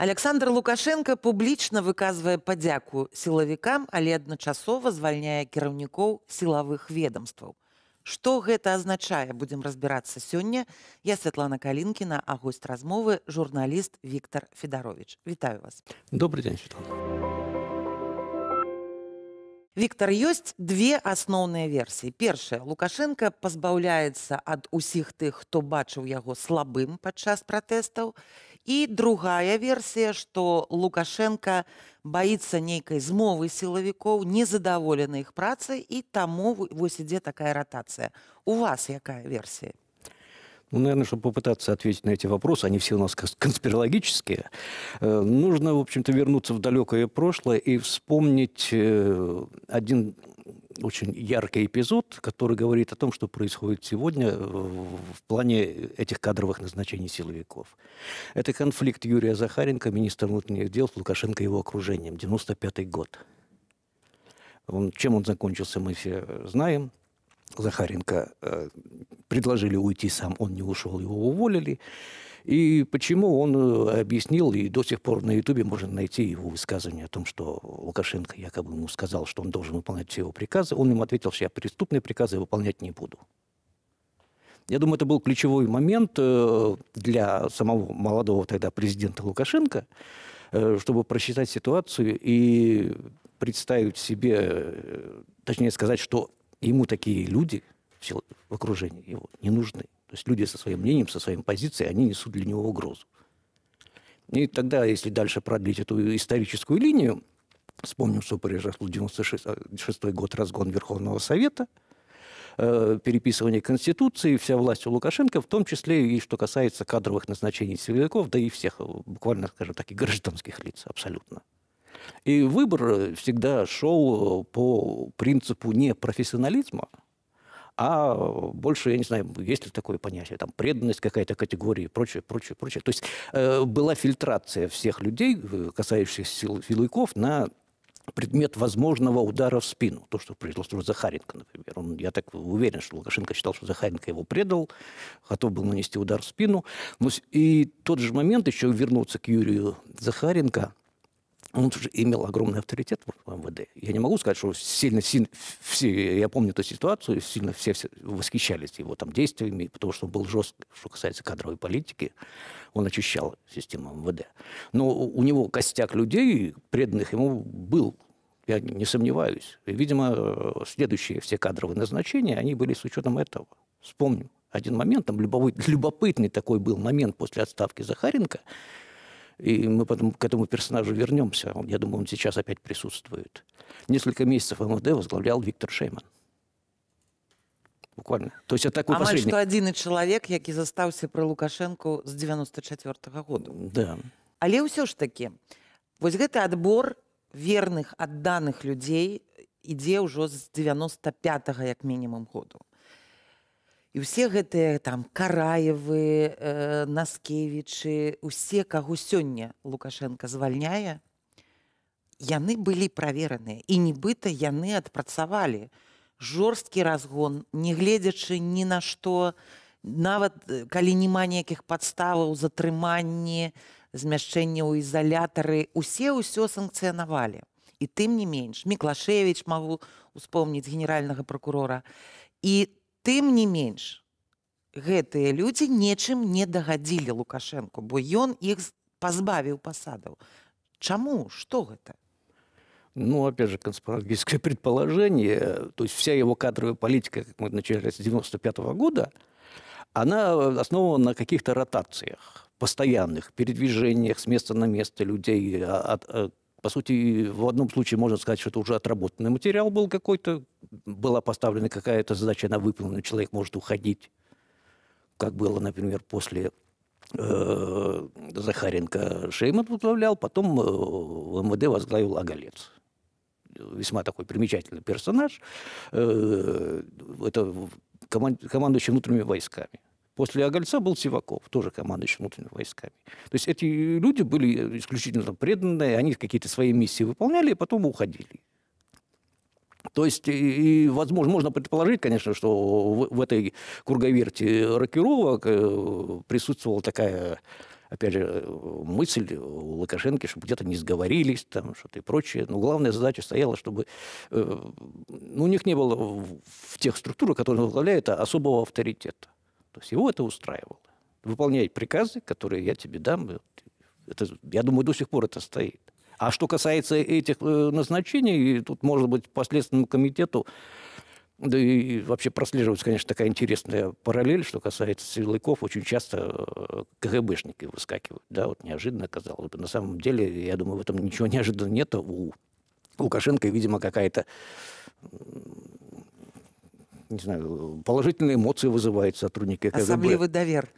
Александр Лукашенко публічна выказвае падзяку сілавікам, але адначасова звальняе кіраўнікоў сілавых ведомстваў. Што гэта азначае, будзем разбірацца сёння. Я Святлана Калінкіна, а госць размовы журналіст Віктор Федарович. Вітаю вас. Добры дзень. Святлана. Віктор ёсць две асноўныя версіі. Першая Лукашенко пазбаўляецца ад усіх тых, хто бачыў яго слабым падчас пратэстаў І другая версія, што Лукашенко баіцца нейкай змовы сілавікоў, незадаволены іх працай і таму вось ідзе такая ратацыя. У вас якая версія? Ну, наверное, чтобы попытаться ответить на эти вопросы, они все у нас конспирологические, э, нужно, в общем-то, вернуться в далекое прошлое и вспомнить э, один очень яркий эпизод, который говорит о том, что происходит сегодня в плане этих кадровых назначений силовиков. Это конфликт Юрия Захаренко, министра внутренних дел, с Лукашенко и его окружением, 95 год. Он, чем он закончился, мы все знаем. Захаренко э, предложили уйти сам, он не ушел, его уволили. И почему он э, объяснил, и до сих пор на Ютубе можно найти его высказывание о том, что Лукашенко якобы ему сказал, что он должен выполнять все его приказы, он ему ответил, что я преступные приказы выполнять не буду. Я думаю, это был ключевой момент э, для самого молодого тогда президента Лукашенко, чтобы просчитать ситуацию и представить себе, точнее сказать, что ему такие люди в окружении его не нужны. То есть люди со своим мнением, со своей позицией, они несут для него угрозу. И тогда, если дальше продлить эту историческую линию, вспомним, что произошло 96 год, разгон Верховного Совета, э, переписывание Конституции, вся власть у Лукашенко, в том числе и что касается кадровых назначений силовиков, да и всех, э, буквально, скажем так, и гражданских лиц абсолютно. И выбор э, всегда шел э, по принципу не профессионализма, а больше, я не знаю, есть ли такое понятие, там, преданность какая-то категории и прочее, прочее, прочее. То есть э, была фильтрация всех людей, э, касающихся сил, силовиков, на предмет возможного удара в спину. То, что произошло с Захаренко, например. Он, я так уверен, что Лукашенко считал, что Захаренко его предал, готов был нанести удар в спину. Но и тот же момент еще вернуться к Юрию Захаренко он же имел огромный авторитет в МВД. Я не могу сказать, что сильно, сильно все, я помню эту ситуацию, сильно все, все восхищались его там действиями, потому что он был жест, что касается кадровой политики, он очищал систему МВД. Но у него костяк людей, преданных ему, был, я не сомневаюсь. видимо, следующие все кадровые назначения, они были с учетом этого. Вспомним один момент, там любопытный такой был момент после отставки Захаренко, и мы потом к этому персонажу вернемся. Я думаю, он сейчас опять присутствует. Несколько месяцев МВД возглавлял Виктор Шейман. Буквально. То есть это такой а посредник. А что один человек, який застаўся про Лукашенко с 94 -го года. Да. Але ўсё ж таки, вот гэты отбор верных, отданных людей ідзе уже с 95 го как минимум года. і ўсе гэтыя там караевы э, наскевічы усе каго сёння лукашенко звальняе яны былі правераныя і нібыта яны адпрацавалі жорсткі разгон нягледзячы ні на што нават э, калі няма ніякіх падставаў затрыманні змяшчэння ў ізалятары усе ўсё санкцыянавалі і тым не менш міклашевич магу успомніць генеральнага прокурора і там Тым не менш гэтыя людзі нечым не дагадзілі лукашэнку бо ён іх пазбавіў пасадаў чаму что гэта Ну, опять же, конспирологическое предположение, то есть вся его кадровая политика, как мы начали с 95 -го года, она основана на каких-то ротациях постоянных передвижениях с места на место людей от, а, от, а, по сути, в одном случае можно сказать, что это уже отработанный материал был какой-то, была поставлена какая-то задача, она выполнена, человек может уходить, как было, например, после э, Захаренко Шейман возглавлял, потом э, МВД возглавил Оголец весьма такой примечательный персонаж, э, это командующий внутренними войсками. После Огольца был Сиваков, тоже командующий внутренними войсками. То есть эти люди были исключительно преданные, они какие-то свои миссии выполняли, и потом уходили. То есть, и, возможно, можно предположить, конечно, что в, в этой круговерте рокировок э, присутствовала такая, опять же, мысль у Лукашенко, чтобы где-то не сговорились, там что-то и прочее. Но главная задача стояла, чтобы э, ну, у них не было в тех структурах, которые возглавляют, а особого авторитета. То есть его это устраивало. Выполняй приказы, которые я тебе дам. Это, я думаю, до сих пор это стоит. А что касается этих э, назначений, тут, может быть, последственному комитету да и вообще прослеживается, конечно, такая интересная параллель, что касается силовиков, очень часто э, КГБшники выскакивают, да, вот неожиданно казалось бы. На самом деле, я думаю, в этом ничего неожиданного нет. У Лукашенко, видимо, какая-то не знаю, положительные эмоции вызывает сотрудники КГБ. Особливый довер.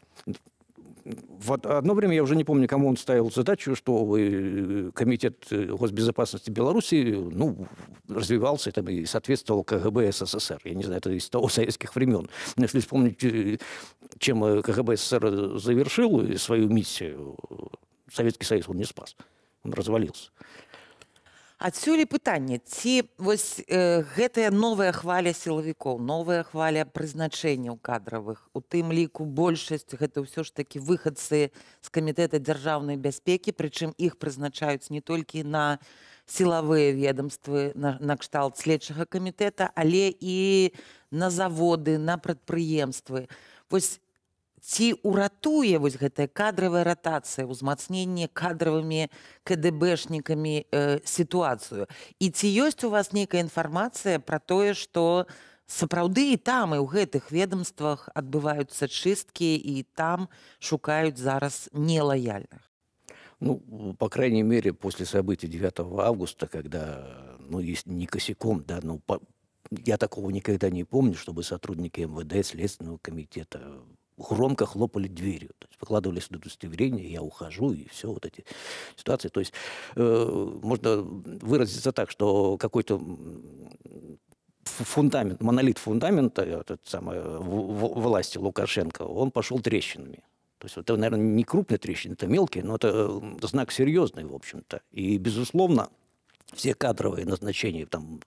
Вот одно время, я уже не помню, кому он ставил задачу, что э, Комитет э, госбезопасности Беларуси ну, развивался там, и соответствовал КГБ СССР. Я не знаю, это из того советских времен. Но если вспомнить, э, чем КГБ СССР завершил свою миссию, Советский Союз он не спас, он развалился. адсюль і пытанне ці вось э, гэтая новая хваля сілавікоў новая хваля прызначэнняў кадравых у тым ліку большасць гэта ўсё ж такі выхадцы з камітэта дзяржаўнай бяспекі прычым іх прызначаюць не толькі на сілавыя ведомствы на, на кшталт следчага камітэта але і на заводы на прадпрыемствы вось ці уратуе вось гэтая кадравая ратацыя ўзмацненне кадравымі кДбэшнікамі э, сітуацыю і ці ёсць у вас нейкая інфармацыя пра тое што сапраўды і там і ў гэтых ведомствах адбываюцца чысткі і там шукаюць зараз нелаяльных Ну, по крайней мере, после событий 9 августа, когда, ну, есть не косяком, да, ну, по, я такого никогда не помню, чтобы сотрудники МВД, Следственного комитета, громко хлопали дверью, то есть выкладывали сюда удостоверение, я ухожу, и все, вот эти ситуации. То есть э, можно выразиться так, что какой-то фундамент, монолит фундамента этот самый, власти Лукашенко, он пошел трещинами. То есть это, наверное, не крупные трещины, это мелкие, но это э, знак серьезный, в общем-то. И, безусловно, все кадровые назначения там,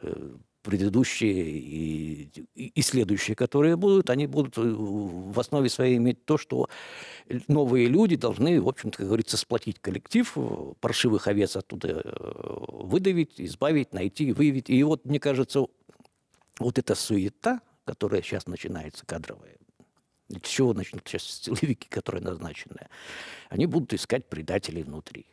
э, предыдущие и, и следующие, которые будут, они будут э, в основе своей иметь то, что новые люди должны, в общем-то, как говорится, сплотить коллектив, э, паршивых овец оттуда э, выдавить, избавить, найти, выявить. И вот, мне кажется, вот эта суета, которая сейчас начинается, кадровая, с чего начнут сейчас силовики, которые назначены, они будут искать предателей внутри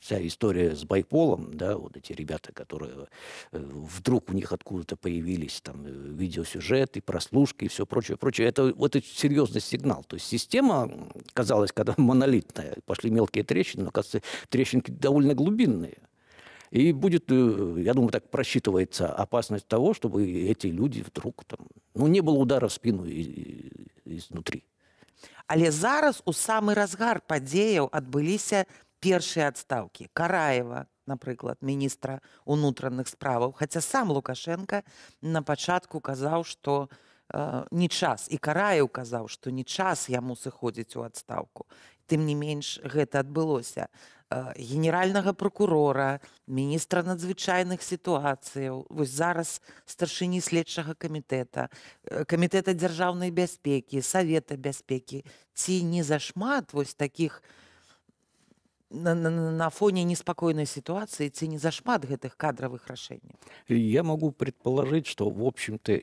вся история с Байполом, да, вот эти ребята, которые э, вдруг у них откуда-то появились там э, видеосюжеты, прослушки и все прочее, прочее, это вот это серьезный сигнал. То есть система казалась, когда монолитная, пошли мелкие трещины, но, кажется, трещинки довольно глубинные. И будет, э, я думаю, так просчитывается опасность того, чтобы эти люди вдруг там... Ну, не было удара в спину изнутри. Але зараз у самый разгар падзеяў адбыліся першыя адстаўкі караева напрыклад міністра унутраных справаў хаця сам лукашенко на пачатку казаў што э, не час і караю казаў што не час яму сыходзіць у адстаўку тым не менш гэта адбылося э, генеральнага прокурора міністра надзвычайных сітуацыяў вось зараз старшыні следчага камітэта э, камітэта дзяржаўнай бяспекі савета бяспекі ці не зашмат вось таких у на, на, на фоне неспокойной ситуации ці не зашмат гэтых кадровых рашэнняў я могу предположить что в общем-то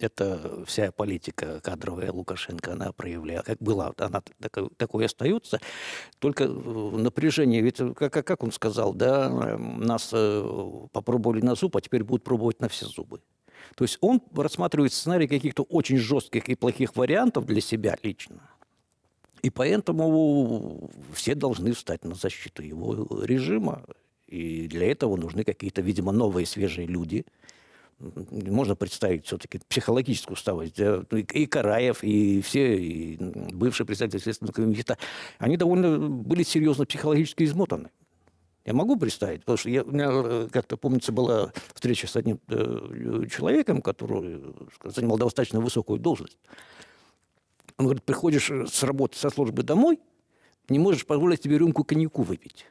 это вся политика кадровая Лукашенко, она проявляла, как была, она такой, такой остается, только э, напряжение, ведь э, как, как он сказал, да, эм, нас э, попробовали на зуб, а теперь будут пробовать на все зубы. То есть он рассматривает сценарий каких-то очень жестких и плохих вариантов для себя лично, и поэтому все должны встать на защиту его режима. И для этого нужны какие-то, видимо, новые свежие люди. Можно представить все-таки психологическую усталость. Ну, и Караев, и все и бывшие представители Следственного комитета, они довольно были серьезно психологически измотаны. Я могу представить, потому что я, у меня э, как-то, помнится, была встреча с одним э, человеком, который э, занимал достаточно высокую должность. Он говорит, приходишь э, с работы, со службы домой, не можешь позволить себе рюмку коньяку выпить.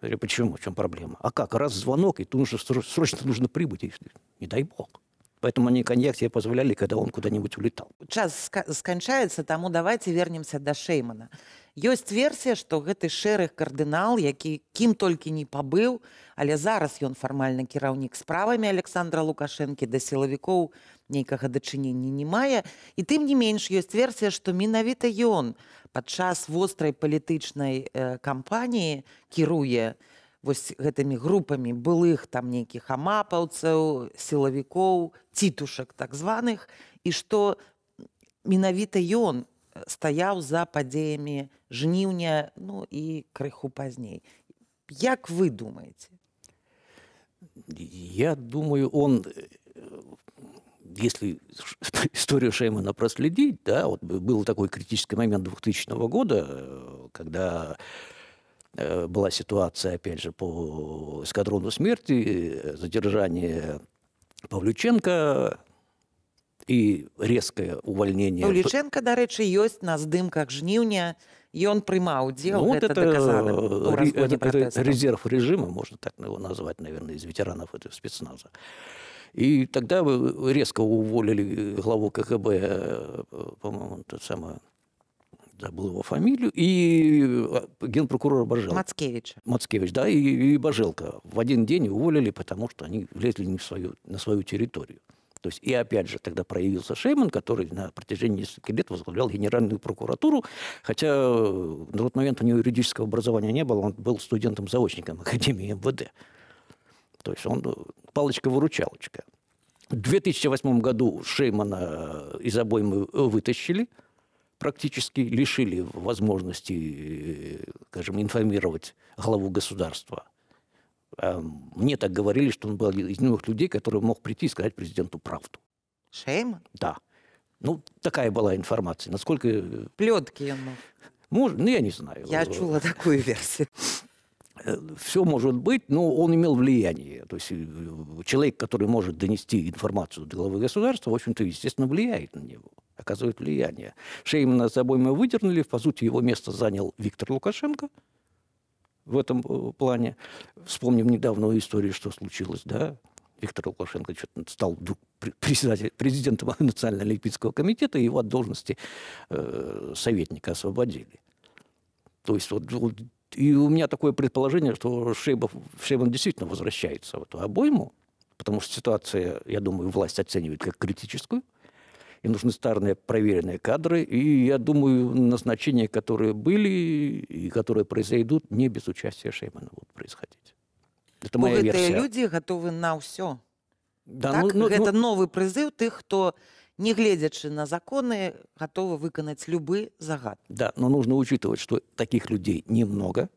Я говорю, почему, в чем проблема? А как, раз звонок, и тут нужно, срочно нужно прибыть. И Не дай бог. Поэтому они коньяк себе позволяли, когда он куда-нибудь улетал. Час ска- скончается, тому давайте вернемся до Шеймана. ёсць версія што гэты шэраг кардынал які кім толькі не пабыў але зараз ён фармальна кіраўнік справамі александра лукашэнкі да сілавікоў нейкага дачынення не мае і тым не менш ёсць версія што менавіта ён падчас вострай палітычнай э, кампаніі кіруе вось гэтымі групамі былых там нейкіх амапаўцаў сілавікоў цітушак так званых і што на Менавіта ён стаяў за падзеямі жніўня ну і крыху пазней як вы думаете? я думаю он э, если историю Шеймана проследить, да, вот был такой критический момент 2000 года, э, когда э, была ситуация, опять же, по эскадрону смерти, задержание Павлюченко, і резкае увальненне лічэнка дарэчы ёсць на здымках жніўня ён прымаў удзел ну, гэта, ну, гэта, это э, резерв режима можно так его назвать наверное из ветеранов этого спецназа и тогда вы резко уволили главу КХБ, э, по-моему тот самое забыл его фамилию, и э, генпрокурор Бажелка. Мацкевич. Мацкевич, да, и, и Бажелка. В один день уволили, потому что они влезли не в свою, на свою территорию. То есть, и опять же, тогда проявился Шейман, который на протяжении нескольких лет возглавлял Генеральную прокуратуру, хотя на э, тот момент у него юридического образования не было, он был студентом-заочником Академии МВД. То есть он э, палочка-выручалочка. В 2008 году Шеймана э, из обоймы вытащили, практически лишили возможности, скажем, информировать главу государства а, мне так говорили, что он был из немногих людей, который мог прийти и сказать президенту правду. Шейман? Да. Ну, такая была информация. Насколько... Э, Плетки он мог. Может, ну, я не знаю. Я чула такую версию. Э, Все может быть, но он имел влияние. То есть э, человек, который может донести информацию до главы государства, в общем-то, естественно, влияет на него, оказывает влияние. Шеймана с собой мы выдернули, по сути, его место занял Виктор Лукашенко – в этом э, плане. Вспомним недавнюю историю, что случилось, да? Виктор Лукашенко стал вдруг президентом Национального олимпийского комитета, и его от должности э, советника освободили. То есть вот, вот и у меня такое предположение, что Шейбов, Шейбов действительно возвращается в эту обойму, потому что ситуация, я думаю, власть оценивает как критическую. И нужны старые проверенные кадры, и я думаю, назначения, которые были и которые произойдут, не без участия Шеймана будут происходить. Это моя версия. люди готовы на все. Да, так, ну, ну, гэта ну... новы прызыў тых, хто не гледзячы на законы, готовы выканаць любые загад. Да, но нужно учитывать, что таких людей немного,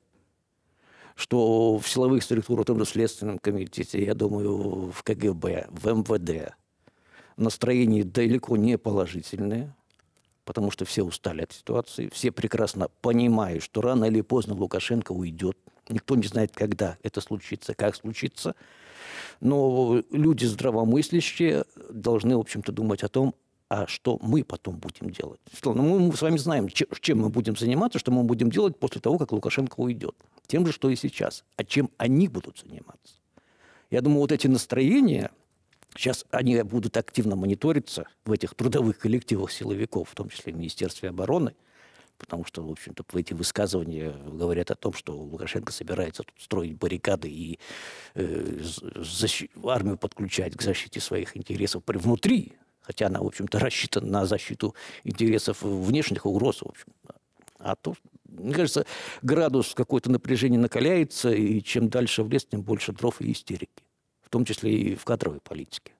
что в силовых структурах, в том же Следственном комитете, я думаю, в КГБ, в МВД, настроение далеко не положительное, потому что все устали от ситуации, все прекрасно понимают, что рано или поздно Лукашенко уйдет. Никто не знает, когда это случится, как случится. Но люди здравомыслящие должны, в общем-то, думать о том, а что мы потом будем делать. Ну, мы с вами знаем, чем мы будем заниматься, что мы будем делать после того, как Лукашенко уйдет. Тем же, что и сейчас. А чем они будут заниматься. Я думаю, вот эти настроения, Сейчас они будут активно мониториться в этих трудовых коллективах силовиков, в том числе в Министерстве обороны, потому что, в общем-то, эти высказывания говорят о том, что Лукашенко собирается тут строить баррикады и э, защ... армию подключать к защите своих интересов при внутри, хотя она, в общем-то, рассчитана на защиту интересов внешних угроз, в общем. А то, мне кажется, градус какое-то напряжения накаляется, и чем дальше в лес, тем больше дров и истерики. в том числе і в кадровай палітыкі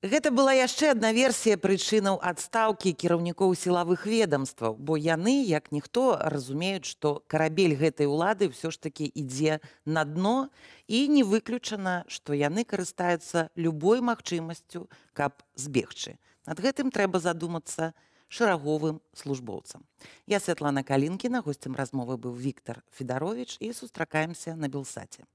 Гэта была яшчэ адна версія прычынаў адстаўкі кіраўнікоў сілавых ведамстваў, бо яны, як ніхто разумеюць, што карабель гэтай улады ўсё ж такі ідзе на дно і не выключана, што яны карыстаюцца любой магчымасцю, каб збегчы. Над гэтым трэба задумацца шараговым службоўцам. Я Святлана Калінкіна, госцем размовы быў Віктор Федарович і сустракаемся на Белсаце.